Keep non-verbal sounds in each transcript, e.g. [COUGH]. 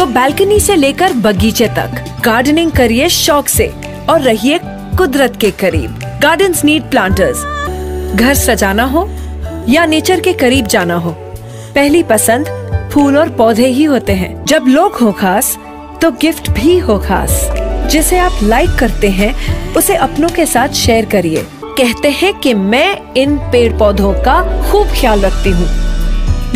तो बालकनी से लेकर बगीचे तक गार्डनिंग करिए शौक से और रहिए कुदरत के करीब गार्डन नीड प्लांटर्स घर सजाना हो या नेचर के करीब जाना हो पहली पसंद फूल और पौधे ही होते हैं जब लोग हो खास तो गिफ्ट भी हो खास जिसे आप लाइक करते हैं उसे अपनों के साथ शेयर करिए कहते हैं कि मैं इन पेड़ पौधों का खूब ख्याल रखती हूँ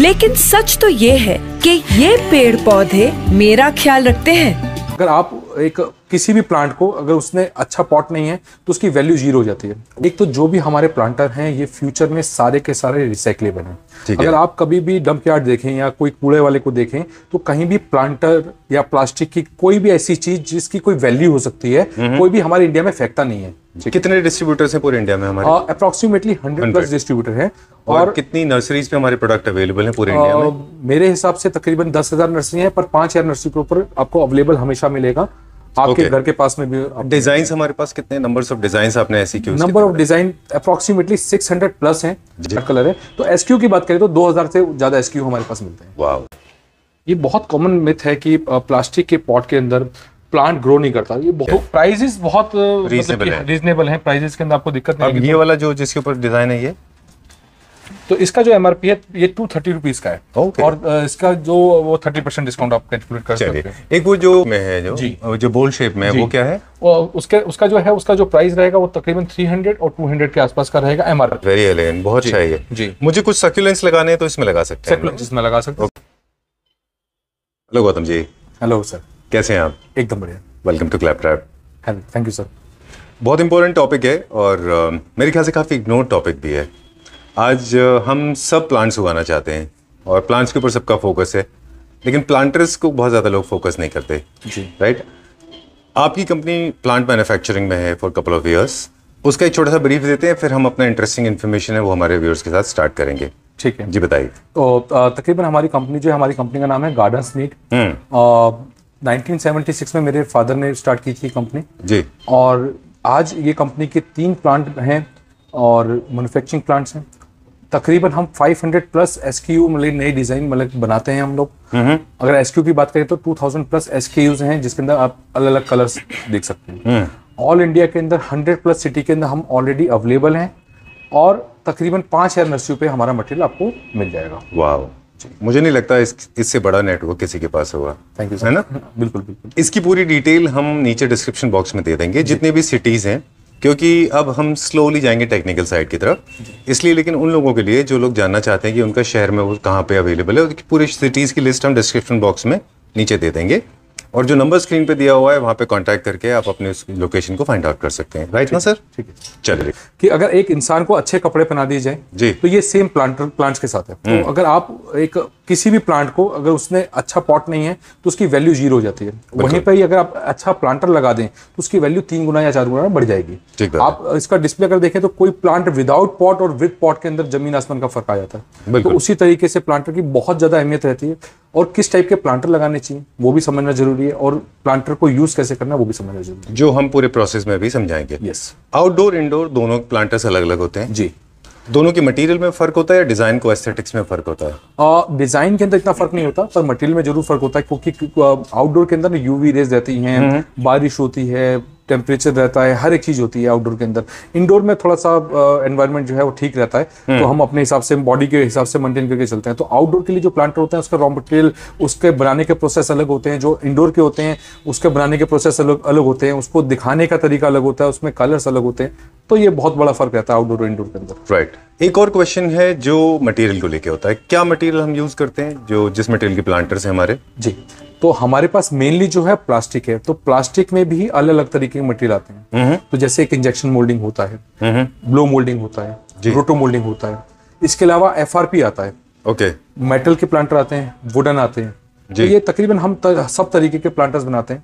लेकिन सच तो ये है के ये पेड़ पौधे मेरा ख्याल रखते हैं अगर आप एक किसी भी प्लांट को अगर उसने अच्छा पॉट नहीं है तो उसकी वैल्यू जीरो हो जाती है एक तो जो भी हमारे प्लांटर हैं ये फ्यूचर में सारे के सारे रिसाइकलेबल हैं अगर आप कभी भी डंप यार्ड देखें या कोई कूड़े वाले को देखें तो कहीं भी प्लांटर या प्लास्टिक की कोई भी ऐसी चीज जिसकी कोई वैल्यू हो सकती है हम्म। कोई भी हमारे इंडिया में फेंकता नहीं है कितने डिस्ट्रीब्यूटर हैं पूरे इंडिया में हमारे अप्रोक्सीमेटली हंड्रेड प्लस डिस्ट्रीब्यूटर हैं और, कितनी नर्सरीज पे हमारे प्रोडक्ट अवेलेबल हैं पूरे इंडिया में मेरे हिसाब से तकरीबन दस हजार नर्सरी है पर पांच हजार नर्सरी के ऊपर आपको अवेलेबल हमेशा मिलेगा आपके okay. घर के पास में भी डिजाइन हमारे पास कितने नंबर्स ऑफ डिजाइन आपने ऐसी क्यों number of design approximately 600 plus हैं कलर है तो एसक्यू की बात करें तो 2000 से ज्यादा एसक्यू हमारे पास मिलते हैं ये बहुत कॉमन मिथ है कि प्लास्टिक के पॉट के अंदर प्लांट ग्रो नहीं करता ये बहुत प्राइजेस बहुत रीजनेबल uh, मतलब हाँ, है रीजनेबल है प्राइजेस के अंदर आपको दिक्कत नहीं ये वाला जो जिसके ऊपर डिजाइन है ये तो इसका जो एम आर पी है ये टू थर्टी रुपीज का है okay. और uh, इसका जो वो थर्टी परसेंट डिस्काउंट आप कैलकुलेट कर सकते हैं एक वो जो में है जो जी जो बोल शेप में है वो क्या है वो उसके उसका जो है उसका जो प्राइस रहेगा वो तकरीबन थ्री हंड्रेड और टू हंड्रेड के आसपास का रहेगा एम आर वेरी एलियन बहुत अच्छा है जी मुझे कुछ सक्यूलेंस लगाने हैं तो इसमें लगा सकते हैं इसमें लगा सकते हैं hello Gautam ji hello sir कैसे हैं आप एकदम बढ़िया welcome to clap trap thank you sir बहुत इंपॉर्टेंट टॉपिक है और uh, मेरे ख्याल से काफ़ी इग्नोर टॉपिक भी है आज uh, हम सब प्लांट्स उगाना चाहते हैं और प्लांट्स के ऊपर सबका फोकस है लेकिन प्लांटर्स को बहुत ज़्यादा लोग फोकस नहीं करते जी राइट right? आपकी कंपनी प्लांट मैन्युफैक्चरिंग में है फॉर कपल ऑफ ईयर्स उसका एक छोटा सा ब्रीफ देते हैं फिर हम अपना इंटरेस्टिंग इन्फॉर्मेशन है वो हमारे व्यूअर्स के साथ स्टार्ट करेंगे ठीक है जी बताइए तो तकरीबन हमारी कंपनी जो है हमारी कंपनी का नाम है गार्डन हम्म। स्नीक 1976 में मेरे फादर ने स्टार्ट की थी कंपनी जी और आज ये कंपनी के तीन प्लांट हैं और मैन्युफैक्चरिंग प्लांट्स हैं तकरीबन हम 500 प्लस एस मतलब नई डिज़ाइन मतलब बनाते हैं हम लोग हम्म। अगर एस की बात करें तो 2000 प्लस एस हैं जिसके अंदर आप अलग अलग कलर्स देख सकते हैं ऑल हम्म। इंडिया के अंदर 100 प्लस सिटी के अंदर हम ऑलरेडी अवेलेबल हैं और तकरीबन पाँच हज़ार नर्सरी पे हमारा मटेरियल आपको मिल जाएगा वाह मुझे नहीं लगता इस इससे बड़ा नेटवर्क किसी के पास होगा थैंक यू है ना [LAUGHS] बिल्कुल बिल्कुल इसकी पूरी डिटेल हम नीचे डिस्क्रिप्शन बॉक्स में दे देंगे जितने भी सिटीज़ हैं क्योंकि अब हम स्लोली जाएंगे टेक्निकल साइड की तरफ इसलिए लेकिन उन लोगों के लिए जो लोग जानना चाहते हैं कि उनका शहर में वो कहाँ पे अवेलेबल है पूरी सिटीज़ की लिस्ट हम डिस्क्रिप्शन बॉक्स में नीचे दे देंगे और जो नंबर स्क्रीन पे दिया हुआ है वहाँ पे कांटेक्ट करके आप अपने उस लोकेशन को फाइंड आउट कर सकते हैं राइट ना सर ठीक है चलिए कि अगर एक इंसान को अच्छे कपड़े पहना दिए जाए जी तो ये सेम प्लांट प्लांट्स के साथ है तो हम्म। अगर आप एक किसी भी प्लांट को अगर उसने अच्छा पॉट नहीं है तो उसकी वैल्यू जीरो हो जाती है वहीं पर ही अगर आप अच्छा प्लांटर लगा दें तो उसकी वैल्यू तीन गुना या चार गुना बढ़ जाएगी ठीक है आप इसका डिस्प्ले अगर देखें तो कोई प्लांट विदाउट पॉट और विद पॉट के अंदर जमीन आसमान का फर्क आ जाता है तो उसी तरीके से प्लांटर की बहुत ज्यादा अहमियत रहती है और किस टाइप के प्लांटर लगाने चाहिए वो भी समझना जरूरी है और प्लांटर को यूज कैसे करना वो भी समझना जरूरी है जो हम पूरे प्रोसेस में भी समझाएंगे यस आउटडोर इंडोर दोनों प्लांटर्स अलग अलग होते हैं जी दोनों के मटेरियल में फर्क होता है या डिजाइन को एस्थेटिक्स में फर्क होता है डिजाइन के अंदर इतना फर्क नहीं होता पर मटेरियल में जरूर फर्क होता है क्योंकि आउटडोर के अंदर यूवी रेज रहती है हम्म। बारिश होती है टेम्परेचर रहता है हर एक चीज़ होती है आउटडोर के अंदर इंडोर में थोड़ा सा एनवायरनमेंट जो है वो ठीक रहता है हम्म। तो हम अपने हिसाब से बॉडी के हिसाब से मेंटेन करके चलते हैं तो आउटडोर के लिए जो प्लांट होते हैं उसका रॉ मटेरियल उसके बनाने के प्रोसेस अलग होते हैं जो इंडोर के होते हैं उसके बनाने के प्रोसेस अलग अलग होते हैं उसको दिखाने का तरीका अलग होता है उसमें कलर्स अलग होते हैं तो ये बहुत बड़ा फर्क रहता है आउटडोर और इंडोर के अंदर राइट right. एक और क्वेश्चन है जो मटेरियल को लेके होता है क्या मटेरियल हम यूज करते हैं जो जिस मटेरियल के प्लांटर्स हैं हमारे जी तो हमारे पास मेनली जो है प्लास्टिक है तो प्लास्टिक में भी अलग अलग तरीके के मटेरियल आते हैं हम्म। तो जैसे एक इंजेक्शन मोल्डिंग होता है ब्लो हम्म। मोल्डिंग होता है रोटो मोल्डिंग होता है इसके अलावा एफ आता है ओके मेटल के प्लांटर आते हैं वुडन आते हैं तो जी ये तकरीबन हम सब तरीके के प्लांटर्स बनाते हैं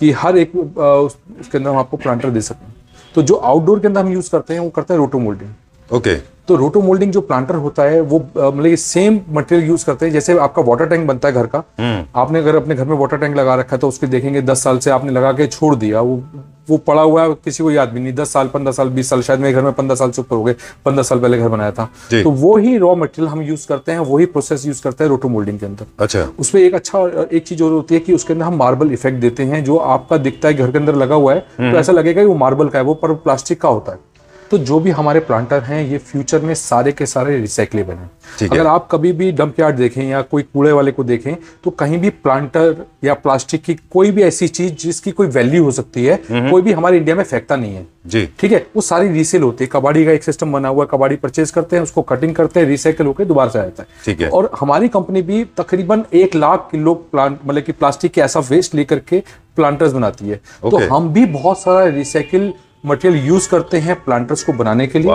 कि हर एक उसके अंदर हम आपको प्लांटर दे सकते हैं तो जो आउटडोर के अंदर हम यूज करते हैं वो करते हैं रोटो मोल्डिंग ओके तो रोटो मोल्डिंग जो प्लांटर होता है वो मतलब ये सेम मटेरियल यूज करते हैं जैसे आपका वाटर टैंक बनता है घर का हम्म। आपने अगर अपने घर में वाटर टैंक लगा रखा है तो उसके देखेंगे दस साल से आपने लगा के छोड़ दिया वो वो पड़ा हुआ है किसी को याद भी नहीं दस साल पंद्रह साल बीस साल शायद मेरे घर में पंद्रह साल से ऊपर हो गए पंद्रह साल पहले घर बनाया था तो वो ही रॉ मटेरियल हम यूज करते हैं वही प्रोसेस यूज करते हैं रोटो मोल्डिंग के अंदर अच्छा उसमें एक अच्छा एक चीज और होती है कि उसके अंदर हम मार्बल इफेक्ट देते हैं जो आपका दिखता है घर के अंदर लगा हुआ है तो हम्म। ऐसा लगेगा कि वो मार्बल का है वो पर प्लास्टिक का होता है तो जो भी हमारे प्लांटर हैं ये फ्यूचर में सारे के सारे रिसाइकलेबल हैं अगर आप कभी भी डंप यार्ड देखें या कोई कूड़े वाले को देखें तो कहीं भी प्लांटर या प्लास्टिक की कोई भी ऐसी चीज जिसकी कोई वैल्यू हो सकती है हम्म हम्म। कोई भी हमारे इंडिया में फेंकता नहीं है जी ठीक है वो सारी रीसेल होती है कबाड़ी का एक सिस्टम बना हुआ है कबाड़ी परचेज करते हैं उसको कटिंग करते हैं रिसाइकल होकर दोबारा से आता है ठीक है और हमारी कंपनी भी तकरीबन एक लाख किलो प्लांट मतलब कि प्लास्टिक के ऐसा वेस्ट लेकर के प्लांटर्स बनाती है तो हम भी बहुत सारा रिसाइकिल मटेरियल यूज करते हैं प्लांटर्स को बनाने के लिए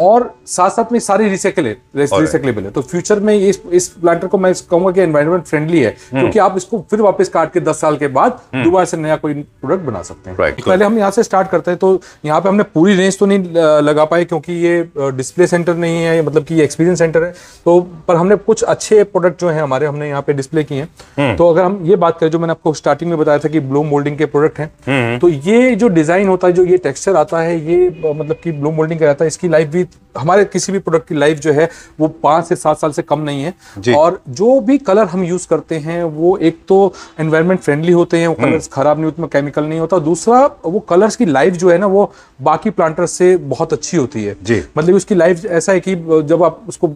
और साथ साथ में सारी रिसाइकिल रिसाइकलेबल है तो फ्यूचर में इस इस प्लांटर को मैं कहूंगा कि एनवायरमेंट फ्रेंडली है hmm. क्योंकि आप इसको फिर वापस काट के दस साल के बाद hmm. दोबारा से नया कोई प्रोडक्ट बना सकते हैं right. तो पहले हम यहाँ से स्टार्ट करते हैं तो यहाँ पे हमने पूरी रेंज तो नहीं लगा पाए क्योंकि ये डिस्प्ले सेंटर नहीं है मतलब की एक्सपीरियंस सेंटर है तो पर हमने कुछ अच्छे प्रोडक्ट जो है हमारे हमने यहाँ पे डिस्प्ले किए हैं hmm. तो अगर हम ये बात करें जो मैंने आपको स्टार्टिंग में बताया था कि ब्लू मोल्डिंग के प्रोडक्ट है तो ये जो डिजाइन होता है जो ये टेक्सचर आता है ये मतलब की ब्लू मोल्डिंग का रहता है इसकी लाइफ भी भी हमारे किसी भी प्रोडक्ट की लाइफ जो है वो पाँच से सात साल से कम नहीं है और जो भी कलर हम यूज़ करते हैं वो एक तो एनवायरनमेंट फ्रेंडली होते हैं वो कलर्स हम्म। खराब नहीं होते केमिकल नहीं होता दूसरा वो कलर्स की लाइफ जो है ना वो बाकी प्लांटर्स से बहुत अच्छी होती है मतलब उसकी लाइफ ऐसा है कि जब आप उसको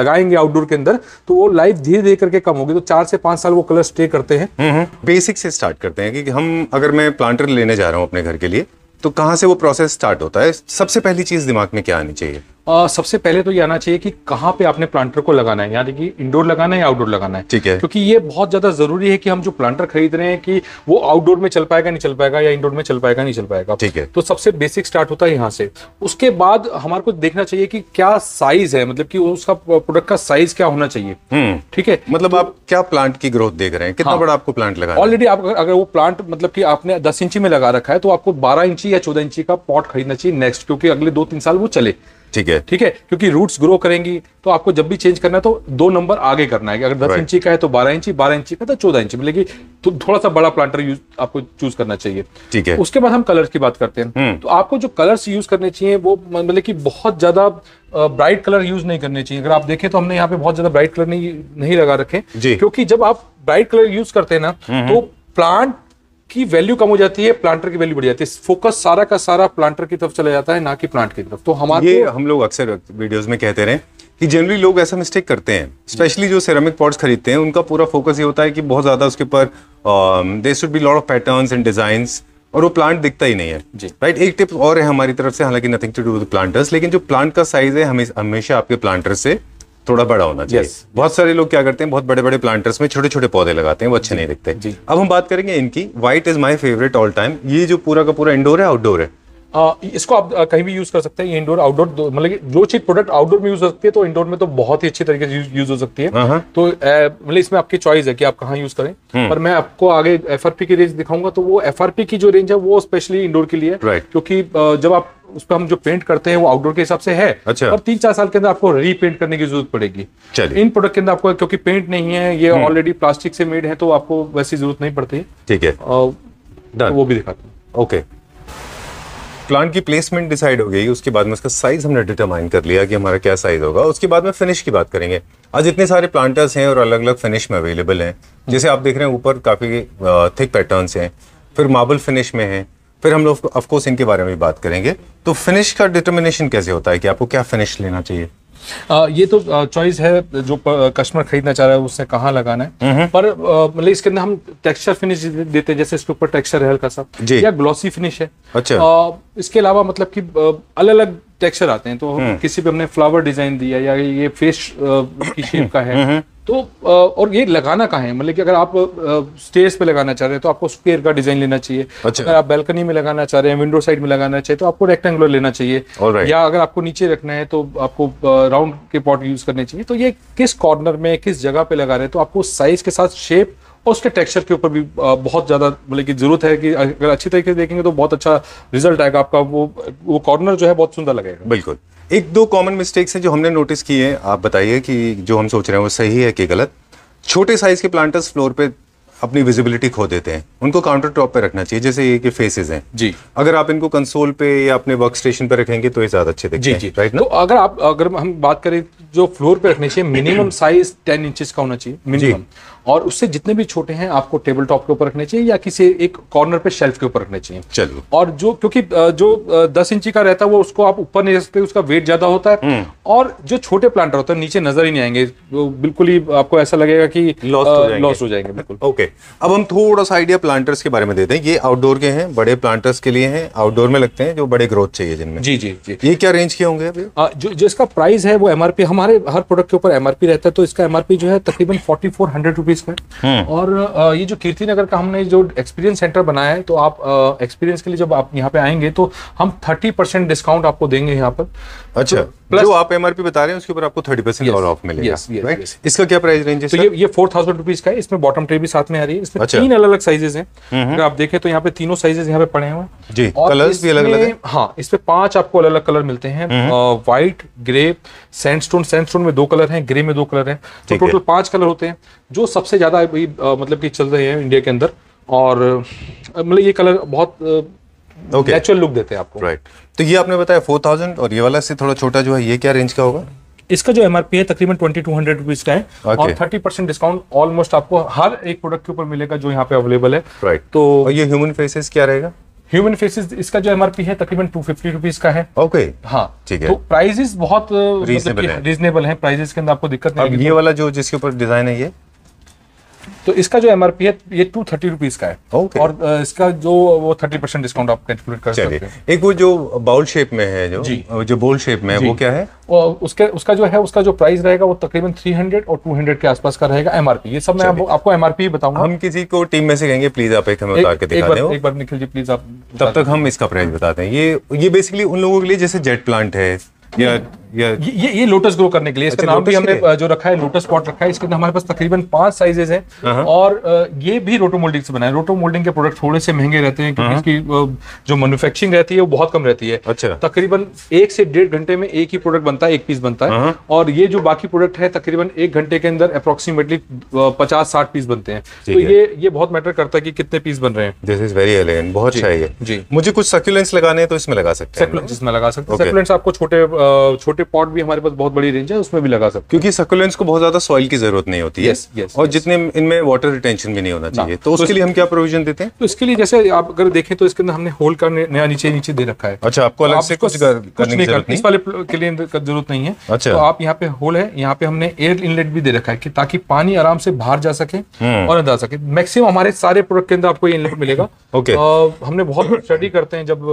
लगाएंगे आउटडोर के अंदर तो वो लाइफ धीरे धीरे करके कम होगी तो चार से पाँच साल वो कलर स्टे करते हैं बेसिक हम्म, हम्म। से स्टार्ट करते हैं कि हम अगर मैं प्लांटर लेने जा रहा हूँ अपने घर के लिए तो कहाँ से वो प्रोसेस स्टार्ट होता है सबसे पहली चीज़ दिमाग में क्या आनी चाहिए आ, सबसे पहले तो ये आना चाहिए कि कहाँ पे आपने प्लांटर को लगाना है यानी कि इंडोर लगाना है या आउटडोर लगाना है ठीक है क्योंकि ये बहुत ज्यादा जरूरी है कि हम जो प्लांटर खरीद रहे हैं कि वो आउटडोर में चल पाएगा नहीं चल पाएगा या इंडोर में चल पाएगा नहीं चल पाएगा ठीक है तो सबसे बेसिक स्टार्ट होता है यहाँ से उसके बाद हमारे को देखना चाहिए कि क्या साइज है मतलब की उसका प्रोडक्ट का साइज क्या होना चाहिए हम्म। ठीक है मतलब तो आप क्या प्लांट की ग्रोथ देख रहे हैं कितना हाँ। बड़ा आपको प्लांट लगा ऑलरेडी आप अगर वो प्लांट मतलब की आपने दस इंची में लगा रखा है तो आपको बारह इंची या चौदह इंची का पॉट खरीदना चाहिए नेक्स्ट क्योंकि अगले दो तीन साल वो चले ठीक है ठीक है क्योंकि रूट्स ग्रो करेंगी तो आपको जब भी चेंज करना है तो दो नंबर आगे करना है अगर दस इंची का है तो बारह इंची बारह इंची का तो चौदह इंची मिलेगी मतलब तो थोड़ा सा बड़ा प्लांटर यूज आपको चूज करना चाहिए ठीक है उसके बाद हम कलर्स की बात करते हैं हम्म। तो आपको जो कलर्स यूज करने चाहिए वो मतलब की बहुत ज्यादा ब्राइट कलर यूज नहीं करने चाहिए अगर आप देखें तो हमने यहाँ पे बहुत ज्यादा ब्राइट कलर नहीं नहीं लगा रखे क्योंकि जब आप ब्राइट कलर यूज करते हैं ना हम्म, हम्म। तो प्लांट की वैल्यू कम हो जाती है प्लांटर की वैल्यू बढ़ जाती है फोकस सारा का सारा प्लांटर की तरफ चला जाता है ना कि प्लांट की तरफ तो हमारे ये हम लोग अक्सर वीडियोज में कहते रहे कि जनरली लोग ऐसा मिस्टेक करते हैं स्पेशली जो सेरामिक पॉट्स खरीदते हैं उनका पूरा फोकस ये होता है कि बहुत ज़्यादा उसके ऊपर they should be lot of patterns and design और वो प्लांट दिखता ही नहीं है जी राइट right? एक टिप और है हमारी तरफ से हालांकि nothing to do with planters लेकिन जो प्लांट का साइज है हमेशा आपके प्लांटर से थोड़ा बड़ा होना चाहिए yes. बहुत सारे लोग क्या करते हैं बहुत बड़े बड़े प्लांटर्स में छोटे छोटे पौधे लगाते हैं वो अच्छे नहीं दिखते अब हम बात करेंगे इनकी white is my favourite all time ये जो पूरा का पूरा इंडोर है आउटडोर है आ, इसको आप कहीं भी यूज कर सकते हैं इंडोर आउटडोर मतलब जो चीज प्रोडक्ट आउटडोर में यूज हो सकती है तो इंडोर में तो बहुत ही अच्छी तरीके से यूज हो सकती है हाँ, हाँ। तो मतलब इसमें आपकी चॉइस है कि आप कहाँ यूज करें हम्म। पर मैं आपको आगे एफ की रेंज दिखाऊंगा तो वो एफ की जो रेंज है वो स्पेशली इंडोर के लिए क्योंकि जब आप उस पर हम जो पेंट करते हैं वो आउटडोर के हिसाब से है अच्छा और तीन चार साल के अंदर आपको रीपेंट करने की जरूरत पड़ेगी इन प्रोडक्ट के अंदर आपको क्योंकि पेंट नहीं है ये ऑलरेडी हम्म। प्लास्टिक से मेड है तो आपको वैसी जरूरत नहीं पड़ती ठीक है तो वो भी दिखाते हैं ओके प्लांट की प्लेसमेंट डिसाइड हो गई उसके बाद में उसका साइज हमने डिटरमाइन कर लिया कि हमारा क्या साइज होगा उसके बाद में फिनिश की बात करेंगे आज इतने सारे प्लांटर्स हैं और अलग अलग फिनिश में अवेलेबल हैं जैसे आप देख रहे हैं ऊपर काफ़ी थिक पैटर्न्स हैं फिर मार्बल फिनिश में हैं फिर हम लोग ऑफकोर्स इनके बारे में बात करेंगे तो फिनिश का डिटर्मिनेशन कैसे होता है कि आपको क्या फिनिश लेना चाहिए आ, ये तो चॉइस है जो कस्टमर खरीदना चाह रहा है उसने कहाँ लगाना है पर मतलब इसके अंदर हम टेक्सचर फिनिश देते हैं जैसे इसके ऊपर टेक्सचर है हल्का सा या ग्लॉसी फिनिश है अच्छा आ, इसके अलावा मतलब कि अलग अलग टेक्सचर आते हैं तो हम्म। किसी पे हमने फ्लावर डिजाइन दिया या ये फेस की शेप का है तो और ये लगाना कहाँ है मतलब कि अगर आप स्टेज पे लगाना चाह रहे हैं तो आपको स्क्वेयर का डिजाइन लेना चाहिए अच्छा। अगर आप बैल्कनी में लगाना चाह रहे हैं विंडो साइड में लगाना चाहिए तो आपको रेक्टेंगुलर लेना चाहिए right. या अगर आपको नीचे रखना है तो आपको राउंड के पॉट यूज करने चाहिए तो ये किस कॉर्नर में किस जगह पे लगा रहे हैं तो आपको साइज के साथ शेप और उसके टेक्सचर के ऊपर भी बहुत ज़्यादा मतलब की जरूरत है कि अगर अच्छी तरीके से देखेंगे तो बहुत अच्छा रिजल्ट आएगा आपका वो वो कॉर्नर जो है बहुत सुंदर लगेगा बिल्कुल एक दो कॉमन मिस्टेक्स हैं जो हमने नोटिस किए हैं आप बताइए कि जो हम सोच रहे हैं वो सही है कि गलत छोटे साइज़ के प्लांटर्स फ्लोर पे अपनी विजिबिलिटी खो देते हैं उनको काउंटर टॉप पे रखना चाहिए जैसे ये कि फेसेस हैं जी अगर आप इनको कंसोल पे या अपने वर्क स्टेशन पे रखेंगे तो ये ज्यादा अच्छे दिखते जी, हैं जी राइट ना तो अगर आप अगर हम बात करें जो फ्लोर पे रखने चाहिए मिनिमम साइज टेन इंचेस का होना चाहिए मिनिमम और उससे जितने भी छोटे हैं आपको टेबल टॉप के ऊपर रखने चाहिए या किसी एक कॉर्नर पे शेल्फ के ऊपर रखने चाहिए चलो और जो क्योंकि जो दस इंची का रहता है वो उसको आप ऊपर नहीं रख सकते उसका वेट ज्यादा होता है हम्म। और जो छोटे प्लांटर होते हैं नीचे नजर ही नहीं आएंगे बिल्कुल ही आपको ऐसा लगेगा कि लॉस हो जाएंगे बिल्कुल ओके राइट अब हम थोड़ा सा आइडिया प्लांटर्स के बारे में देते हैं ये आउटडोर के हैं बड़े प्लांटर्स के लिए हैं आउटडोर में लगते हैं जो बड़े ग्रोथ चाहिए जिनमें जी जी जी ये क्या रेंज के होंगे अभी आ, जो जो इसका प्राइस है वो एमआरपी हमारे हर प्रोडक्ट के ऊपर एमआरपी रहता है तो इसका एमआरपी जो है तकरीबन फोर्टी फोर हंड्रेड रुपीज का हम्म। और आ, ये जो कीर्ति नगर का हमने जो एक्सपीरियंस सेंटर बनाया है तो आप एक्सपीरियंस के लिए जब आप यहाँ पे आएंगे तो हम थर्टी डिस्काउंट आपको देंगे यहाँ पर अच्छा जो आप एमआरपी बता रहे हैं उसके ऊपर आपको थर्टी परसेंट और ऑफ मिलेगा इसका क्या प्राइस रेंज है तो ये ये फोर थाउजेंड रुपीज का है इसमें बॉटम ट्रे भी साथ में आ रही है इसमें अच्छा। तीन अलग अलग साइजेस हैं हम्म, हम्म। अगर आप देखें तो यहाँ पे तीनों साइजेस यहाँ पे पड़े हुए जी कलर्स भी अलग अलग हाँ इसमें पांच आपको अलग अलग कलर मिलते हैं व्हाइट ग्रे सैंडस्टोन सैंडस्टोन में दो कलर है ग्रे में दो तो कलर है तो टोटल पांच कलर होते हैं जो सबसे ज्यादा मतलब की चल रहे हैं इंडिया के अंदर और मतलब ये कलर बहुत नेचुरल लुक देते हैं आपको राइट तो ये आपने बताया फोर थाउजेंड और ये वाला से थोड़ा छोटा जो है ये क्या रेंज का होगा इसका जो एम है तकरीबन ट्वेंटी टू हंड्रेड रुपीज का है okay. और थर्टी परसेंट डिस्काउंट ऑलमोस्ट आपको हर एक प्रोडक्ट के ऊपर मिलेगा जो यहाँ पे अवेलेबल है राइट right. तो और ये ह्यूमन फेसेस क्या रहेगा ह्यूमन फेसेस इसका जो एमआरपी है तकरीबन टू फिफ्टी रुपीज का है ओके okay. हाँ ठीक है तो प्राइजेस बहुत रीजनेबल मतलब है रीजनेबल है प्राइजेस के अंदर आपको दिक्कत नहीं ये तो। वाला जो जिसके ऊपर डिजाइन है ये तो इसका जो एम है ये टू थर्टी रुपीज का है okay. और इसका जो वो थर्टी परसेंट डिस्काउंट आप कैलकुलेट कर सकते हैं एक वो जो बाउल शेप में है जो जी जो बोल शेप में है वो क्या है वो उसके उसका जो है उसका जो प्राइस रहेगा वो तकरीबन थ्री हंड्रेड और टू हंड्रेड के आसपास का रहेगा एमआरपी ये सब मैं आप, आपको एमआरपी बताऊंगा हम किसी को टीम में से कहेंगे प्लीज आप एक हमें उतार के दिखा दें एक बार निखिल जी प्लीज आप तब तक हम इसका प्राइस बताते हैं ये ये बेसिकली उन लोगों के लिए जैसे जेट प्लांट है या ये ये, लोटस ग्रो करने के लिए इसका अच्छा, नाम भी हमने जो रखा है लोटस पॉट रखा है इसके अंदर हमारे पास तकरीबन पांच साइजेस हैं हाँ, हाँ। और ये भी रोटो मोल्डिंग से बना है रोटो मोल्डिंग के प्रोडक्ट थोड़े से महंगे रहते हैं क्योंकि हाँ, इसकी जो मैन्युफैक्चरिंग रहती है वो बहुत कम रहती है अच्छा तकरीबन एक से डेढ़ घंटे में एक ही प्रोडक्ट बनता है एक पीस बनता है और ये जो बाकी प्रोडक्ट है तकरीबन एक घंटे के अंदर अप्रोक्सीमेटली पचास साठ पीस बनते हैं तो ये ये बहुत मैटर करता है कि कितने पीस बन रहे हैं दिस इज वेरी एलिगेंट बहुत अच्छा है जी मुझे कुछ सक्यूलेंट्स लगाने हैं तो इसमें लगा सकते हैं इसमें लगा सकते हैं सक्यूलेंट्स आपको छोटे छोटे छोटे पॉट भी हमारे पास बहुत बड़ी रेंज है उसमें भी लगा सकते क्योंकि सकुलेंट्स को बहुत ज्यादा सॉइल की जरूरत नहीं होती है और जितने इनमें वाटर रिटेंशन भी नहीं होना चाहिए तो, तो उसके लिए हम क्या प्रोविजन देते हैं तो इसके लिए जैसे आप अगर देखें तो इसके अंदर हमने होल का नया नीचे नीचे दे रखा है अच्छा आपको तो अलग से कुछ करने की जरूरत नहीं वाले के लिए जरूरत नहीं है अच्छा तो आप यहाँ पे होल है यहाँ पे हमने एयर इनलेट भी दे रखा है कि ताकि पानी आराम से बाहर जा सके हम्म। और अंदर सके मैक्सिमम हमारे सारे प्रोडक्ट के अंदर आपको इनलेट मिलेगा ओके [LAUGHS] हमने बहुत स्टडी करते हैं जब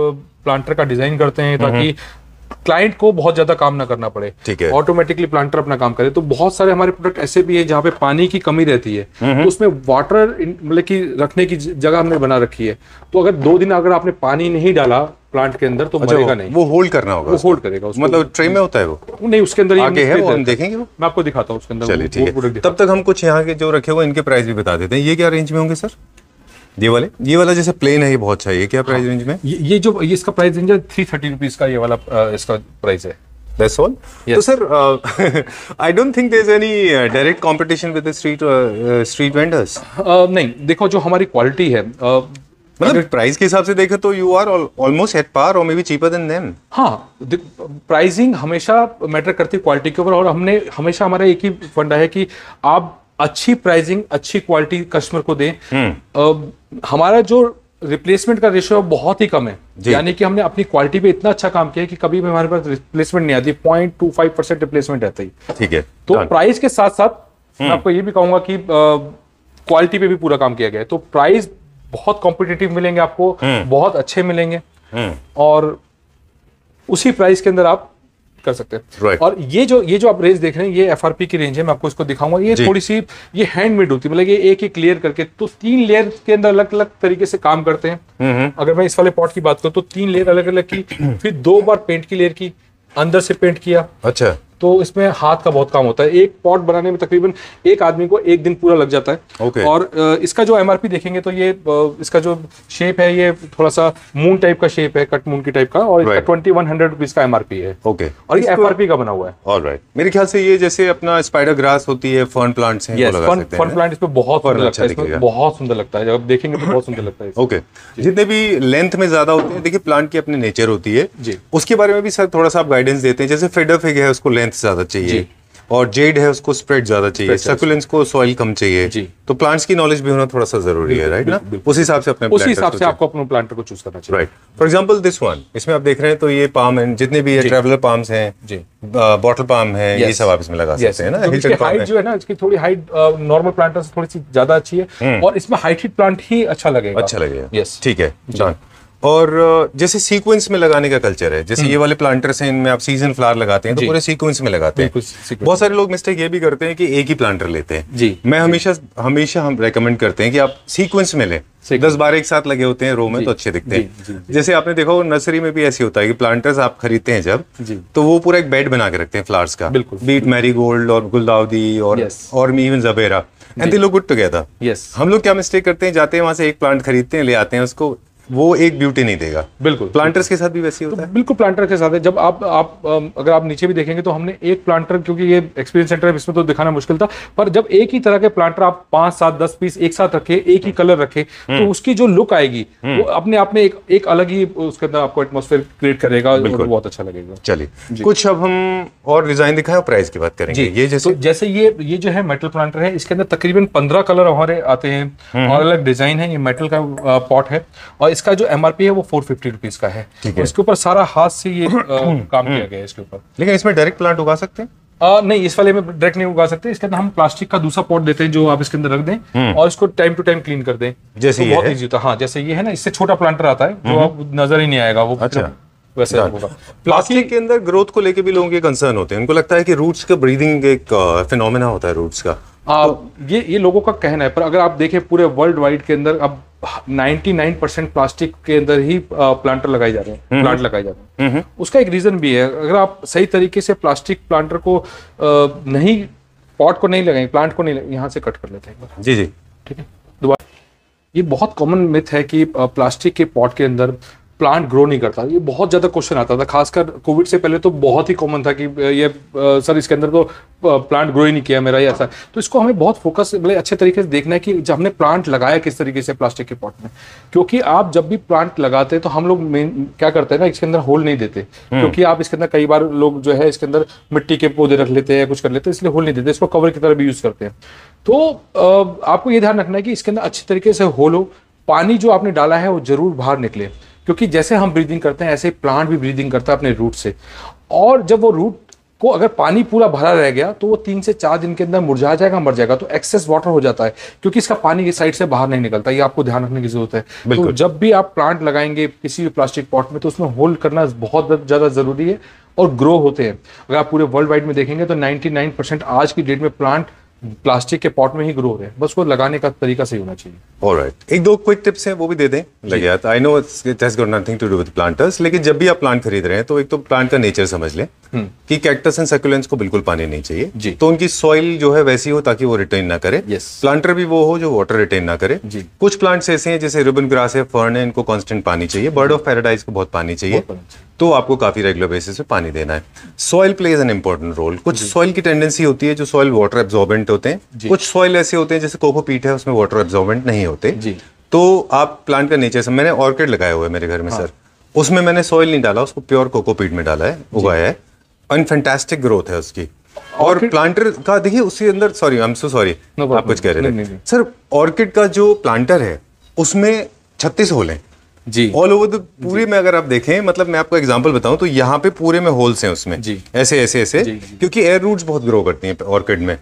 प्लांटर का डिजाइन करते हैं ताकि हम्म। क्लाइंट को बहुत ज्यादा काम ना करना पड़े ठीक है ऑटोमेटिकली प्लांटर अपना काम करे तो बहुत सारे हमारे प्रोडक्ट ऐसे भी है जहाँ पे पानी की कमी रहती है हम्म, हम्म। तो उसमें वाटर मतलब की रखने की जगह हमने बना रखी है तो अगर दो दिन अगर आपने पानी नहीं डाला प्लांट के अंदर तो अच्छा, मरेगा नहीं वो होल्ड करना होगा वो होल्ड करेगा उसको मतलब ट्रे में होता है वो नहीं उसके अंदर आगे है वो हम देखेंगे वो मैं आपको दिखाता हूँ उसके अंदर चलिए ठीक है तब तक हम कुछ यहाँ के जो रखे हुए इनके प्राइस भी बता देते हैं ये क्या रेंज में होंगे सर ये वाले ये वाला जैसे प्लेन है ये बहुत अच्छा है ये क्या प्राइस रेंज में ये, जो ये इसका प्राइस रेंज है थ्री थर्टी रुपीज का ये वाला इसका प्राइस है That's all. Yes. So, sir, uh, I don't think there's any uh, direct competition with the street uh, uh, street vendors. Uh, नहीं, देखो जो हमारी quality है uh, मतलब price के हिसाब से देखो तो you are all, almost at par or maybe cheaper than them. हाँ pricing हमेशा matter करती quality के ऊपर और हमने हमेशा हमारा एक ही फंडा है कि आप अच्छी प्राइसिंग अच्छी क्वालिटी कस्टमर को दें हम्म। हमारा जो रिप्लेसमेंट का रेशियो बहुत ही कम है यानी कि हमने अपनी क्वालिटी पे इतना अच्छा काम किया कि कभी भी हमारे पास रिप्लेसमेंट नहीं आती point two five percent replacement रहता ही ठीक है तो प्राइस के साथ साथ मैं हम्म। आपको ये भी कहूंगा कि क्वालिटी पे भी पूरा काम किया गया है तो प्राइस बहुत कॉम्पिटेटिव मिलेंगे आपको हम्म। बहुत अच्छे मिलेंगे और उसी प्राइस के अंदर आप कर सकते हैं right. और ये जो ये जो आप रेंज देख रहे हैं ये एफआरपी की रेंज है मैं आपको इसको दिखाऊंगा ये थोड़ी सी ये हैंडमेड होती है मतलब ये एक एक लेयर करके तो तीन लेयर के अंदर अलग अलग तरीके से काम करते हैं हम्म, हम्म। अगर मैं इस वाले पॉट की बात करूँ तो तीन लेयर अलग अलग की [CLEARS THROAT] फिर दो बार पेंट की लेयर की अंदर से पेंट किया अच्छा तो इसमें हाथ का बहुत काम होता है एक पॉट बनाने में तकरीबन एक आदमी को एक दिन पूरा लग जाता है okay. और इसका जो एम देखेंगे तो ये इसका जो शेप है ये थोड़ा सा मून टाइप का शेप है कट मून की टाइप का और right. Twenty one hundred rupees का एमआरपी है ओके okay. और ये एफ का बना हुआ है और राइट मेरे ख्याल से ये जैसे अपना स्पाइडर ग्रास होती है फर्न प्लांट्स हैं yes, फर्न, फर्न प्लांट इसमें अच्छा बहुत सुंदर लगता है बहुत सुंदर लगता है जब देखेंगे तो बहुत सुंदर लगता है ओके जितने भी लेंथ में ज्यादा होते हैं देखिए प्लांट की अपनी नेचर होती है जी उसके बारे में भी सर थोड़ा सा आप गाइडेंस देते हैं जैसे फेडर फिग है उसको लेंथ लेंथ ज्यादा चाहिए और जेड है उसको स्प्रेड ज्यादा चाहिए सर्कुलेंस को सॉइल कम चाहिए तो प्लांट्स की नॉलेज भी होना थोड़ा सा जरूरी है राइट ना उस हिसाब से अपने उसी हिसाब से आपको अपने प्लांटर को चूज करना चाहिए right for example this one इसमें आप देख रहे हैं तो ये पाम है जितने भी ट्रेवलर पाम्स हैं बॉटल पाम है ये सब आप इसमें लगा सकते हैं ना तो हाइट जो है ना इसकी थोड़ी हाइट नॉर्मल प्लांटर से थोड़ी सी ज्यादा अच्छी है हम्म। और इसमें हाइटेड प्लांट ही अच्छा लगेगा अच्छा लगेगा यस ठीक है और जैसे सीक्वेंस में लगाने का कल्चर है जैसे हम्म। ये वाले प्लांटर्स हैं इनमें आप सीजन फ्लावर लगाते हैं तो पूरे सीक्वेंस में लगाते हैं बहुत सारे लोग मिस्टेक ये भी करते हैं कि एक ही प्लांटर लेते हैं जी मैं हमेशा हमेशा हम रेकमेंड करते हैं कि आप सीक्वेंस में लें दस बारह एक साथ लगे होते हैं रो में तो अच्छे दिखते हैं जैसे आपने देखा वो नर्सरी में भी ऐसी होता है कि प्लांटर्स आप खरीदते हैं जब तो वो पूरा एक बेड बना के रखते हैं फ्लावर्स का बीट मैरी गोल्ड और गुलदाउदी और और even gerbera and they look good together हम लोग क्या मिस्टेक करते हैं जाते हैं वहां से एक प्लांट खरीदते हैं ले आते हैं उसको वो एक ब्यूटी नहीं देगा बिल्कुल प्लांटर्स के साथ भी वैसे होता तो है बिल्कुल प्लांटर के साथ है जब आप आप अगर आप नीचे भी देखेंगे तो हमने एक प्लांटर क्योंकि ये एक्सपीरियंस सेंटर है इसमें तो दिखाना मुश्किल था पर जब एक ही तरह के प्लांटर आप पांच सात दस पीस एक साथ रखे एक ही कलर रखे हम्म। तो उसकी जो लुक आएगी हम्म। वो अपने आप में एक एक अलग ही उसके अंदर आपको एटमोसफेयर क्रिएट करेगा बहुत अच्छा लगेगा चलिए कुछ अब हम और डिजाइन दिखाएं और प्राइस की बात करेंगे ये जैसे तो जैसे ये ये जो है मेटल प्लांटर है इसके अंदर तकरीबन पंद्रह कलर हमारे आते हैं हम्म। और अलग डिजाइन है ये मेटल का पॉट है और इसका जो एम है वो फोर फिफ्टी रुपीज का है इसके ऊपर सारा हाथ से ये [CLEARS THROAT] काम किया गया है इसके ऊपर लेकिन इसमें डायरेक्ट प्लांट उगा सकते हैं आ, नहीं इस वाले में डायरेक्ट नहीं उगा सकते इसके अंदर हम प्लास्टिक का दूसरा पॉट देते हैं जो आप इसके अंदर रख दें हम्म। और इसको टाइम टू टाइम क्लीन कर दें जैसे तो ये बहुत होता है हाँ जैसे ये है ना इससे छोटा प्लांटर आता है जो तो हम्म। आप नजर ही नहीं आएगा वो अच्छा वैसे होगा प्लास्टिक के अंदर ग्रोथ को लेके भी लोगों के कंसर्न होते हैं उनको लगता है कि रूट्स का ब्रीदिंग एक फिनोमेना uh, होता है रूट्स का आ, तो, ये ये लोगों का कहना है पर अगर आप देखें पूरे वर्ल्ड वाइड के अंदर अब 99 परसेंट प्लास्टिक के अंदर ही प्लांटर लगाए जा रहे हैं प्लांट हम्म। लगाए जा रहे हैं हम्म, हम्म। उसका एक रीजन भी है अगर आप सही तरीके से प्लास्टिक प्लांटर को आ, नहीं पॉट को नहीं लगाएंगे प्लांट को नहीं यहाँ से कट कर लेते हैं जी जी ठीक है दोबारा ये बहुत कॉमन मिथ है कि प्लास्टिक के पॉट के अंदर प्लांट ग्रो नहीं करता ये बहुत ज़्यादा क्वेश्चन आता था खासकर कोविड से पहले तो बहुत ही कॉमन था कि ये सर इसके अंदर तो प्लांट ग्रो ही नहीं किया मेरा ये ऐसा तो इसको हमें बहुत फोकस मतलब अच्छे तरीके से देखना है कि जब हमने प्लांट लगाया किस तरीके से प्लास्टिक के पॉट में क्योंकि आप जब भी प्लांट लगाते हैं तो हम लोग मेन क्या करते हैं ना इसके अंदर होल नहीं देते हम्म। क्योंकि आप इसके अंदर कई बार लोग जो है इसके अंदर मिट्टी के पौधे रख लेते हैं कुछ कर लेते हैं इसलिए होल नहीं देते इसको कवर की तरह भी यूज़ करते हैं तो आपको ये ध्यान रखना है कि इसके अंदर अच्छे तरीके से होल हो पानी जो आपने डाला है वो जरूर बाहर निकले क्योंकि जैसे हम ब्रीदिंग करते हैं ऐसे प्लांट भी ब्रीदिंग करता है अपने रूट से और जब वो रूट को अगर पानी पूरा भरा रह गया तो वो तीन से चार दिन के अंदर मुरझा जाएगा मर जाएगा तो एक्सेस वाटर हो जाता है क्योंकि इसका पानी की साइड से बाहर नहीं निकलता ये आपको ध्यान रखने की जरूरत है तो जब भी आप प्लांट लगाएंगे किसी भी प्लास्टिक पॉट में तो उसमें होल्ड करना बहुत ज़्यादा ज़रूरी है और ग्रो होते हैं अगर आप पूरे वर्ल्ड वाइड में देखेंगे तो 99% आज की डेट में प्लांट प्लास्टिक के पॉट में ही ग्रो हो रहे हैं बस वो लगाने का तरीका सही होना चाहिए ऑलराइट right. एक दो क्विक टिप्स हैं वो भी दे दें लगे I know it has got nothing to do with planters लेकिन जब भी आप प्लांट खरीद रहे हैं तो एक तो प्लांट का नेचर समझ लें हम्म। कि कैक्टस एंड सर्कुलेंस को बिल्कुल पानी नहीं चाहिए जी. तो उनकी सॉइल जो है वैसी हो ताकि वो रिटेन ना करे yes. प्लांटर भी वो हो जो वाटर रिटेन ना करे जी. कुछ प्लांट्स ऐसे हैं जैसे रिबन ग्रास है फर्न है इनको कॉन्स्टेंट पानी चाहिए बर्ड ऑफ पैराडाइज को बहुत पानी चाहिए तो आपको काफ़ी रेगुलर बेसिस पे पानी देना है soil plays an important role कुछ सॉइल की टेंडेंसी होती है जो सॉइल वाटर एब्जॉर्बेंट होते हैं कुछ सॉइल ऐसे होते हैं जैसे कोको पीट है उसमें वाटर एब्जॉर्बेंट नहीं होते तो आप प्लांट का नेचर से मैंने ऑर्किड लगाया हुआ है मेरे घर में हाँ. सर उसमें मैंने सॉइल नहीं डाला उसको प्योर कोको पीट में डाला है उगाया है अन फैंटेस्टिक ग्रोथ है उसकी और प्लांटर का देखिए उसके अंदर sorry I am so sorry आप कुछ कह रहे थे सर ऑर्किड का जो प्लांटर है उसमें छत्तीस होल हैं जी ऑल ओवर द पूरे में अगर आप देखें मतलब मैं आपको एग्जांपल बताऊं तो यहाँ पे पूरे में होल्स हैं उसमें जी ऐसे ऐसे ऐसे जी, जी. क्योंकि एयर रूट्स बहुत ग्रो करती हैं ऑर्किड में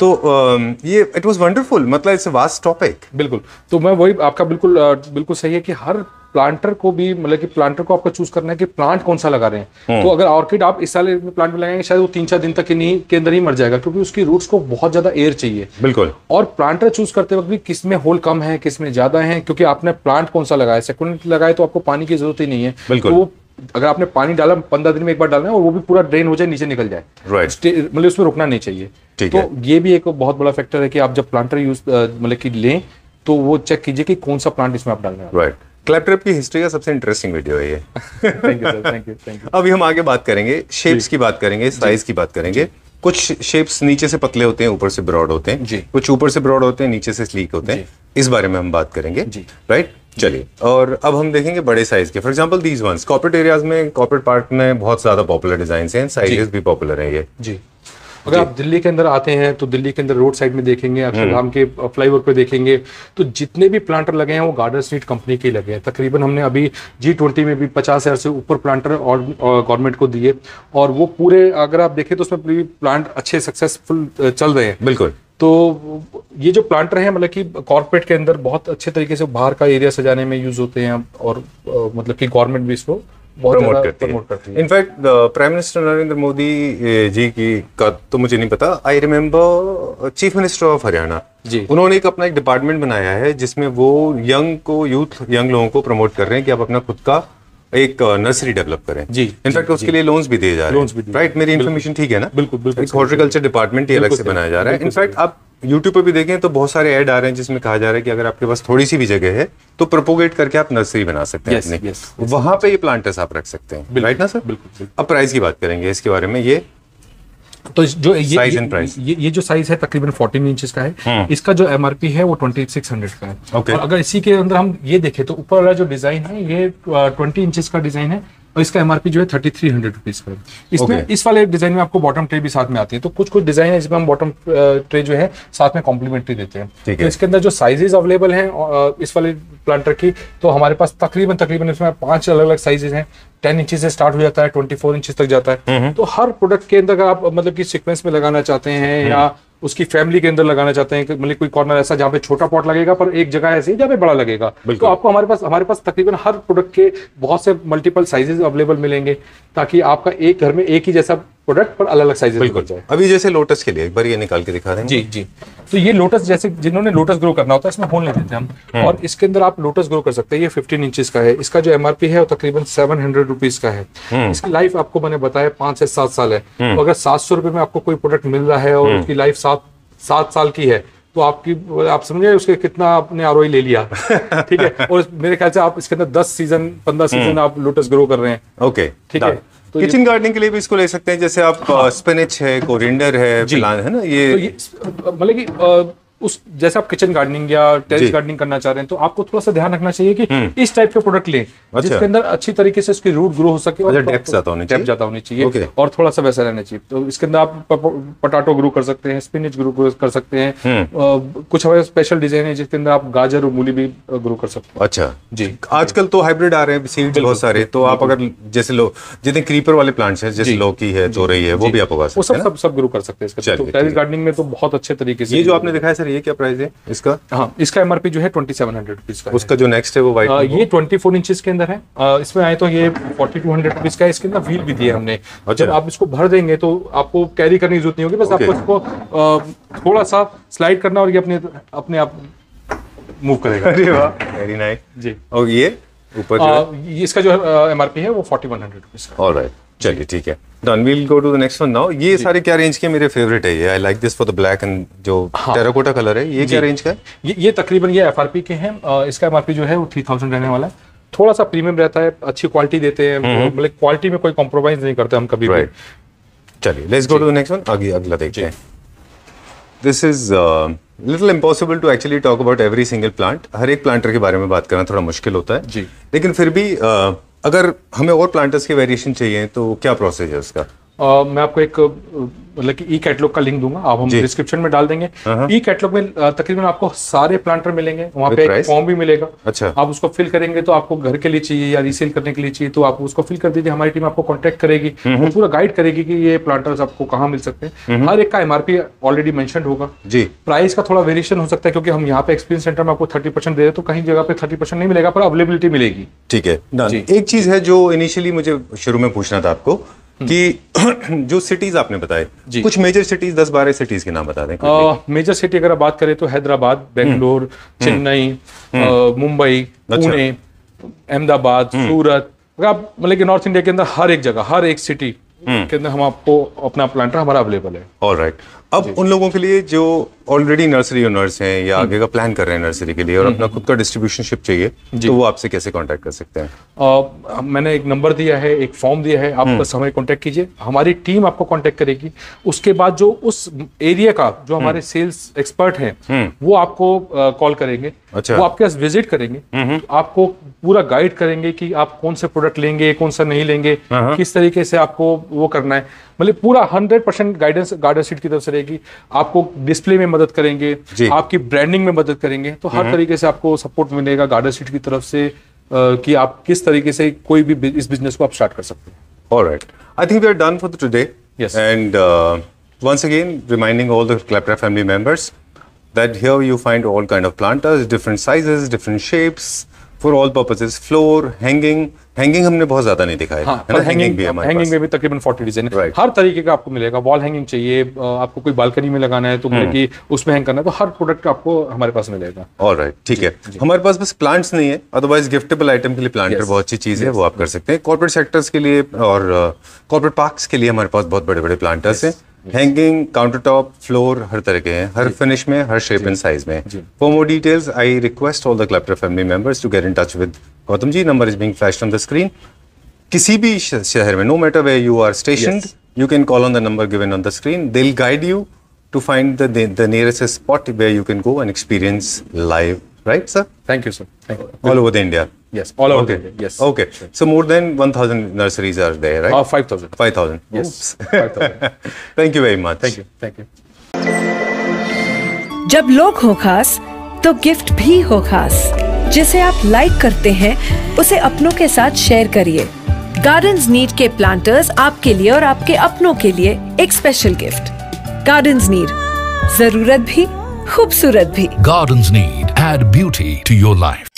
तो आ, ये इट वाज वंडरफुल मतलब इट्स वास्ट टॉपिक बिल्कुल तो मैं वही आपका बिल्कुल बिल्कुल सही है कि हर प्लांटर को भी मतलब कि प्लांटर को आपका चूज करना है कि प्लांट कौन सा लगा रहे हैं हम्म। तो अगर ऑर्किड आप इस साल प्लांट में लगाएंगे शायद वो तीन चार दिन तक नहीं के अंदर ही मर जाएगा क्योंकि उसकी रूट्स को बहुत ज्यादा एयर चाहिए बिल्कुल और प्लांटर चूज करते वक्त भी किस में होल कम है किस में ज्यादा है क्योंकि आपने प्लांट कौन सा लगाया सेकुंड लगाए तो आपको पानी की जरूरत ही नहीं है बिल्कुल वो तो अगर आपने पानी डाला पंद्रह दिन में एक बार डालना है और वो भी पूरा ड्रेन हो जाए नीचे निकल जाए राइट मतलब उसमें रुकना नहीं चाहिए तो है. ये भी एक बहुत बड़ा फैक्टर है कि आप जब प्लांटर यूज मतलब कि लें तो वो चेक कीजिए कि कौन सा प्लांट इसमें आप डालना है राइट क्लैपट्रैप की हिस्ट्री का सबसे इंटरेस्टिंग वीडियो है ये thank you sir thank you thank you अभी हम आगे बात करेंगे शेप्स की बात करेंगे साइज की बात करेंगे कुछ शेप्स नीचे से पतले होते हैं ऊपर से ब्रॉड होते हैं जी कुछ ऊपर से ब्रॉड होते हैं नीचे से स्लीक होते हैं इस बारे में हम बात करेंगे जी राइट चलिए और अब हम देखेंगे बड़े साइज के for example these ones corporate areas में कॉर्पोरेट पार्क में बहुत ज्यादा पॉपुलर डिजाइन है साइजेस भी पॉपुलर है ये जी अगर आप दिल्ली के अंदर आते हैं तो दिल्ली के अंदर रोड साइड में देखेंगे अक्षरधाम हम्म। के फ्लाई ओवर पर देखेंगे तो जितने भी प्लांटर लगे हैं वो गार्डन स्ट्रीट कंपनी के लगे हैं तकरीबन हमने अभी जी ट्वेंटी में भी पचास हजार से ऊपर प्लांटर और गवर्नमेंट को दिए और वो पूरे अगर आप देखें तो उसमें प्लांट अच्छे सक्सेसफुल चल रहे हैं बिल्कुल तो ये जो प्लांटर हैं मतलब कि कॉर्पोरेट के अंदर बहुत अच्छे तरीके से बाहर का एरिया सजाने में यूज होते हैं और मतलब कि गवर्नमेंट भी इसको प्रमोट करती है, in fact prime minister Narendra Modi ji की का तो मुझे नहीं पता I remember chief minister of Haryana ji उन्होंने एक अपना एक डिपार्टमेंट बनाया है जिसमें वो यंग को यूथ यंग लोगों को प्रमोट कर रहे हैं कि आप अपना खुद का एक नर्सरी uh, डेवलप करें जी इनफैक्ट उसके लिए लोन्स भी दिए जा रहे हैं राइट मेरी इन्फॉर्मेशन ठीक है ना बिल्कुल बिल्कुल हॉर्टिकल्चर डिपार्टमेंट ही अलग से बनाया जा रहा है इनफैक्ट आप यूट्यूब पर भी देखें तो बहुत सारे ऐड आ रहे हैं जिसमें कहा जा रहा है कि अगर आपके पास थोड़ी सी भी जगह है तो प्रोपोगेट करके आप नर्सरी बना सकते हैं yes, yes, yes, वहां पे ये प्लांटर्स आप रख सकते हैं राइट ना सर बिल्कुल अब प्राइस की बात करेंगे इसके बारे में ये तो जो ये ये, ये ये जो साइज है तकरीबन 14 इंच का है हम्म। इसका जो एमआरपी है वो 2600 का है okay. और अगर इसी के अंदर हम ये देखें तो ऊपर वाला जो डिजाइन है ये 20 इंच का डिजाइन है और इसका एमआरपी जो है थर्टी थ्री हंड्रेड रुपीज का इसमें okay. इस वाले डिजाइन में आपको बॉटम ट्रे भी साथ में आती है तो कुछ कुछ डिजाइन है जिसमें हम बॉटम ट्रे जो है साथ में कॉम्प्लीमेंट्री देते हैं तो है। इसके अंदर जो साइजेज अवेलेबल हैं इस वाले प्लांटर की तो हमारे पास तकरीबन तकरीबन इसमें पांच अलग अलग साइजेज हैं टेन इंच से स्टार्ट हो जाता है ट्वेंटी फोर इंच तक जाता है हम्म, हम्म। तो हर प्रोडक्ट के अंदर आप मतलब की सिक्वेंस में लगाना चाहते हैं हम्म। या उसकी फैमिली के अंदर लगाना चाहते हैं मतलब कोई कॉर्नर ऐसा जहां पे छोटा पॉट लगेगा पर एक जगह ऐसी जहाँ पे बड़ा लगेगा तो आपको हमारे पास हमारे पास तकरीबन हर प्रोडक्ट के बहुत से मल्टीपल साइजेस अवेलेबल मिलेंगे ताकि आपका एक घर में एक ही जैसा प्रोडक्ट पर अलग अलग साइजेस बिल्कुल अभी जैसे लोटस के लिए एक बार ये निकाल के दिखा रहे हैं जी जी तो ये लोटस जैसे जिन्होंने लोटस ग्रो करना होता है इसमें होल नहीं देते हम हम्म। और इसके अंदर आप लोटस ग्रो कर सकते हैं ये फिफ्टीन इंचेस का है इसका जो एमआरपी है वो तकरीबन सेवन हंड्रेड रुपीज का है हम्म। इसकी लाइफ आपको मैंने बताया पांच से सात साल है हम्म। तो अगर सात सौ रुपए में आपको कोई प्रोडक्ट मिल रहा है और उसकी लाइफ सात सात साल की है तो आपकी आप समझे उसके कितना आपने आर ले लिया [LAUGHS] ठीक है और मेरे ख्याल से आप इसके अंदर दस सीजन पंद्रह सीजन आप लोटस ग्रो कर रहे हैं ओके ठीक है तो किचन गार्डनिंग के लिए भी इसको ले सकते हैं जैसे आप हाँ। स्पेनिच है कोरिंडर है है ना ये, तो ये मतलब कि उस जैसे आप किचन गार्डनिंग या टेरिस गार्डनिंग करना चाह रहे हैं तो आपको थोड़ा सा ध्यान रखना चाहिए कि हम्म। इस टाइप के प्रोडक्ट लें अच्छा। जिसके अंदर अच्छी तरीके से उसकी रूट ग्रो हो सके और डेप्थ अच्छा, ज्यादा होनी चाहिए ज्यादा होनी चाहिए और थोड़ा सा वैसा रहना चाहिए तो इसके अंदर आप पटाटो ग्रो कर सकते हैं स्पिनच ग्रो कर सकते हैं हम्म। कुछ हमारे स्पेशल डिजाइन है जिसके अंदर आप गाजर और मूली भी ग्रो कर सकते हैं अच्छा जी आजकल तो हाइब्रिड आ रहे हैं सीड बहुत सारे तो आप अगर जैसे लोग जितने क्रीपर वाले प्लांट्स हैं जैसे लौकी है तोरई है वो भी आप उगा सकते हैं सब सब ग्रो कर सकते हैं टेरिस तो गार्डनिंग में तो बहुत अच्छे तरीके से ये जो आपने दिखाया सर ये क्या प्राइस है इसका हाँ इसका एमआरपी जो है ट्वेंटी सेवन हंड्रेड रुपीज का उसका जो नेक्स्ट है वो वाइट ये ट्वेंटी फोर इंचज के अंदर है आ, इसमें आए तो ये फोर्टी टू हंड्रेड रुपीज का इसके अंदर व्हील भी दिए हमने अच्छा। आप इसको भर देंगे तो आपको कैरी करने की जरूरत नहीं होगी बस आपको इसको थोड़ा सा स्लाइड करना और ये अपने अपने आप मूव करेगा अरे वाह वेरी नाइस जी और ये ऊपर जो है इसका जो एमआरपी है वो फोर्टी वन हंड्रेड रुपीज का ऑलराइट चलिए ठीक है done we'll go to the next one now ये सारे क्या रेंज के मेरे फेवरेट है ये I like this for the black and जो टेराकोटा हाँ। कलर है ये क्या रेंज का ये ये तकरीबन ये एफआरपी के हैं इसका एमआरपी जो है वो 3000 रहने वाला है थोड़ा सा प्रीमियम रहता है अच्छी क्वालिटी देते हैं हम्म। मतलब क्वालिटी में कोई कॉम्प्रोमाइज नहीं करते हम कभी right. चलिए let's go to the next one आगे अगला देखते हैं this is little impossible to actually talk about every single plant हर एक प्लांटर के बारे में बात करना थोड़ा मुश्किल होता है जी लेकिन फिर भी uh, अगर हमें और प्लांटर्स के वेरिएशन चाहिए तो क्या प्रोसेस है उसका आ, मैं आपको एक मतलब कि ई कैटलॉग का लिंक दूंगा आप हम डिस्क्रिप्शन में डाल देंगे ई हाँ, कैटलॉग हाँ। में तकरीबन आपको सारे प्लांटर मिलेंगे वहाँ पे एक फॉर्म भी मिलेगा अच्छा आप उसको फिल करेंगे तो आपको घर के लिए चाहिए या रीसेल करने के लिए चाहिए तो आप उसको फिल कर दीजिए हमारी टीम आपको कॉन्टेक्ट करेगी हम्म, हम्म। वो पूरा गाइड करेगी कि ये प्लांटर्स आपको कहाँ मिल सकते हैं हम्म, हर एक का एमआरपी ऑलरेडी मैंशन होगा जी प्राइस का थोड़ा वेरिएशन हो सकता है क्योंकि हम यहाँ पे एक्सपीरियंस सेंटर में आपको थर्टी परसेंट दे रहे तो कहीं जगह पे थर्टी परसेंट नहीं मिलेगा पर अवेलेबिलिटी मिलेगी ठीक है एक चीज है जो इनिशियली मुझे शुरू में पूछना था आपको कि [CLEARS THROAT] जो सिटीज आपने बताए कुछ मेजर सिटीज दस बारह सिटीज के नाम बता दें मेजर सिटी अगर आप बात करें तो हैदराबाद हम्म। बेंगलोर हम्म। चेन्नई हम्म। मुंबई अच्छा। पुणे अहमदाबाद सूरत अगर आप मतलब कि नॉर्थ इंडिया के अंदर हर एक जगह हर एक सिटी के अंदर हम आपको अपना प्लांटर हमारा अवेलेबल है ऑल राइट right. अब उन लोगों के लिए जो ऑलरेडी नर्सरी ओनर्स हैं या हम्म। आगे का प्लान कर रहे हैं नर्सरी के लिए और अपना हम्म। खुद का डिस्ट्रीब्यूशनशिप चाहिए तो वो आपसे कैसे कांटेक्ट कर सकते हैं आ, मैंने एक नंबर दिया है एक फॉर्म दिया है आप हम्म। बस हमें कांटेक्ट कीजिए हमारी टीम आपको कांटेक्ट करेगी उसके बाद जो उस एरिया का जो हमारे सेल्स एक्सपर्ट हैं वो आपको कॉल करेंगे अच्छा। वो आपके पास विजिट करेंगे आपको पूरा गाइड करेंगे कि आप कौन से प्रोडक्ट लेंगे कौन सा नहीं लेंगे हाँ, हाँ। किस तरीके से आपको वो करना है मतलब पूरा hundred percent guidance garden seat की तरफ से करेगी आपको डिस्प्ले में मदद करेंगे आपकी ब्रांडिंग में मदद करेंगे तो हर तरीके से आपको सपोर्ट मिलेगा गार्डन सीट की तरफ से कि आप किस तरीके से कोई भी इस बिजनेस को आप स्टार्ट कर सकते हैं All I think we are done for today. Yes. And uh, once again, reminding all the Claptrap family members that here you find all kind of planters, different sizes, different shapes, for all purposes floor hanging hanging हमने बहुत ज्यादा नहीं दिखाया हाँ, है ना hanging भी हमारे हैंगिंग में भी तकरीबन 40 डिजाइन है right. हर तरीके का आपको मिलेगा वॉल हैंगिंग चाहिए आपको कोई बालकनी में लगाना है तो हम्म। कि उसमें हैंग करना है तो हर प्रोडक्ट आपको हमारे पास मिलेगा ऑल राइट ठीक है जी. हमारे पास बस प्लांट्स नहीं है अदरवाइज गिफ्टेबल आइटम के लिए प्लांटर yes. बहुत अच्छी चीज है वो आप कर सकते हैं कॉर्पोरेट सेक्टर्स के लिए और कॉर्पोरेट पार्क के लिए हमारे पास बहुत बड़े बड़े प्लांटर्स हैं हैंगिंग काउंटर टॉप फ्लोर हर तरह के हैं हर फिनिश में हर शेप एंड साइज में for more details I request all the क्लैप्टर family members to get in touch with Gautam ji number is being flash on the screen किसी भी शहर में no matter way you are station you can call on the number given on the screen they guide you to find the nearest spot way you can go and experience live right, sir? Thank you, sir. Thank you. All over the India. Yes, all over okay. India. Yes. Okay. Sure. So more than 1,000 nurseries are there, right? Uh, 5,000. 5,000. Yes. 5,000. Thank you very much. Thank you. Thank you. जब लोग हो खास तो gift भी हो खास जिसे आप लाइक करते हैं उसे अपनों के साथ शेयर करिए गार्डन्स नीड के प्लांटर्स आपके लिए और आपके अपनों के लिए एक स्पेशल गिफ्ट गार्डन्स नीड जरूरत भी खूबसूरत भी garden need add beauty to your life